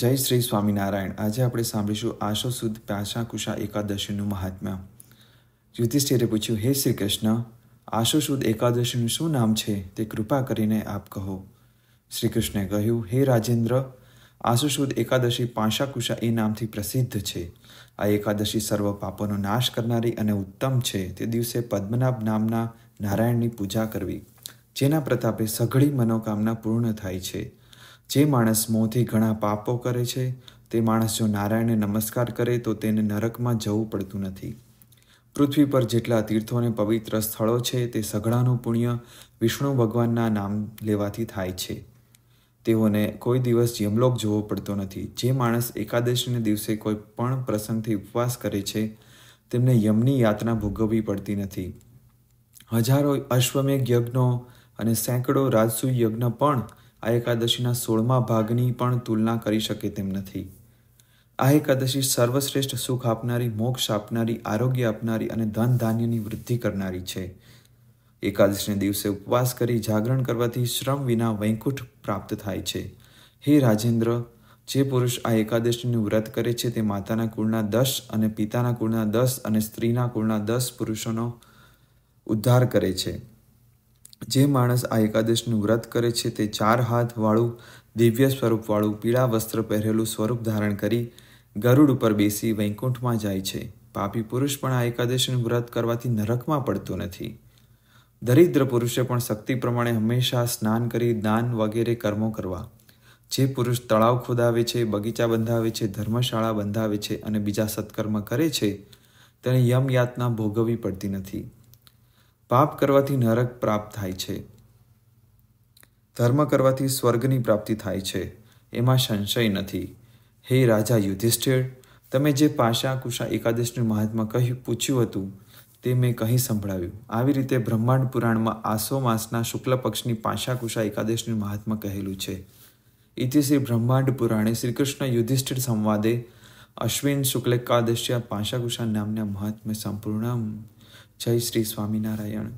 જય શ્રી સ્વામિનારાયણ આજે આપણે સાંભળીશું આશો સુદ પ્યાશા કુશા એકાદશીનું મહાત્મ્ય યુધિષ્ઠિરે પૂછ્યું હે શ્રી કૃષ્ણ આશો સુદ એકાદશીનું શું નામ છે તે કૃપા કરીને આપ કહો શ્રી કૃષ્ણે કહ્યું હે રાજેન્દ્ર આશો સુદ એકાદશી પાશા કુશા એ નામથી પ્રસિદ્ધ છે આ એકાદશી સર્વ પાપોનો નાશ કરનારી અને ઉત્તમ છે તે દિવસે પદ્મનાભ નામના નારાયણની પૂજા કરવી જેના પ્રતાપે સઘળી મનોકામના પૂર્ણ થાય છે જે માણસ મોંથી ઘણા પાપો કરે છે તે માણસ જો નારાયણને નમસ્કાર કરે તો તેને નરકમાં જવું પડતું નથી પૃથ્વી પર જેટલા તીર્થોને પવિત્ર સ્થળો છે તે સઘળાનું પુણ્ય વિષ્ણુ ભગવાનના નામ લેવાથી થાય છે તેઓને કોઈ દિવસ યમલોક જોવો પડતો નથી જે માણસ એકાદશીને દિવસે કોઈ પણ પ્રસંગથી ઉપવાસ કરે છે તેમને યમની યાતના ભોગવવી પડતી નથી હજારો અશ્વમેઘ યજ્ઞો અને સેંકડો રાજસૂય યજ્ઞ પણ આ એકાદશીના સોળમા ભાગની પણ તુલના કરી શકે તેમ નથી આ એકાદશી સર્વશ્રેષ્ઠ સુખ આપનારી મોક્ષ આપનારી આરોગ્ય આપનારી અને ધન ધાન્યની વૃદ્ધિ કરનારી છે એકાદશીને દિવસે ઉપવાસ કરી જાગરણ કરવાથી શ્રમ વિના વૈકુંઠ પ્રાપ્ત થાય છે હે રાજેન્દ્ર જે પુરુષ આ એકાદશીનું વ્રત કરે છે તે માતાના કુળના દસ અને પિતાના કુળના દસ અને સ્ત્રીના કુળના દસ પુરુષોનો ઉદ્ધાર કરે છે જે માણસ આ એકાદશનું વ્રત કરે છે તે ચાર હાથવાળું દિવ્ય સ્વરૂપવાળું પીળા વસ્ત્ર પહેરેલું સ્વરૂપ ધારણ કરી ગરુડ ઉપર બેસી વૈકુંઠમાં જાય છે પાપી પુરુષ પણ આ એકાદશીનું વ્રત કરવાથી નરકમાં પડતો નથી દરિદ્ર પુરુષે પણ શક્તિ પ્રમાણે હંમેશા સ્નાન કરી દાન વગેરે કર્મો કરવા જે પુરુષ તળાવ ખોદાવે છે બગીચા બંધાવે છે ધર્મશાળા બંધાવે છે અને બીજા સત્કર્મ કરે છે તેને યમયાતના ભોગવવી પડતી નથી પાપ કરવાથી નરક પ્રાપ્ત થાય છે ધર્મ કરવાથી સ્વર્ગની પ્રાપ્તિ થાય છે એમાં સંશય નથી હે રાજા યુધિષ્ઠિર તમે જે પાશા કુશા એકાદશનું મહાત્મા કહ્યું પૂછ્યું હતું તે મેં કહી સંભળાવ્યું આવી રીતે બ્રહ્માંડ પુરાણમાં આસો માસના શુક્લ પક્ષની પાશા કુશા એકાદશનું મહાત્મા કહેલું છે ઇતિ શ્રી બ્રહ્માંડ પુરાણે શ્રી કૃષ્ણ યુધિષ્ઠિર સંવાદે અશ્વિન શુક્લ એકાદશ્યા પાશાકુશા નામના મહાત્મ્ય સંપૂર્ણ જય શ્રી સ્વામિનારાયણ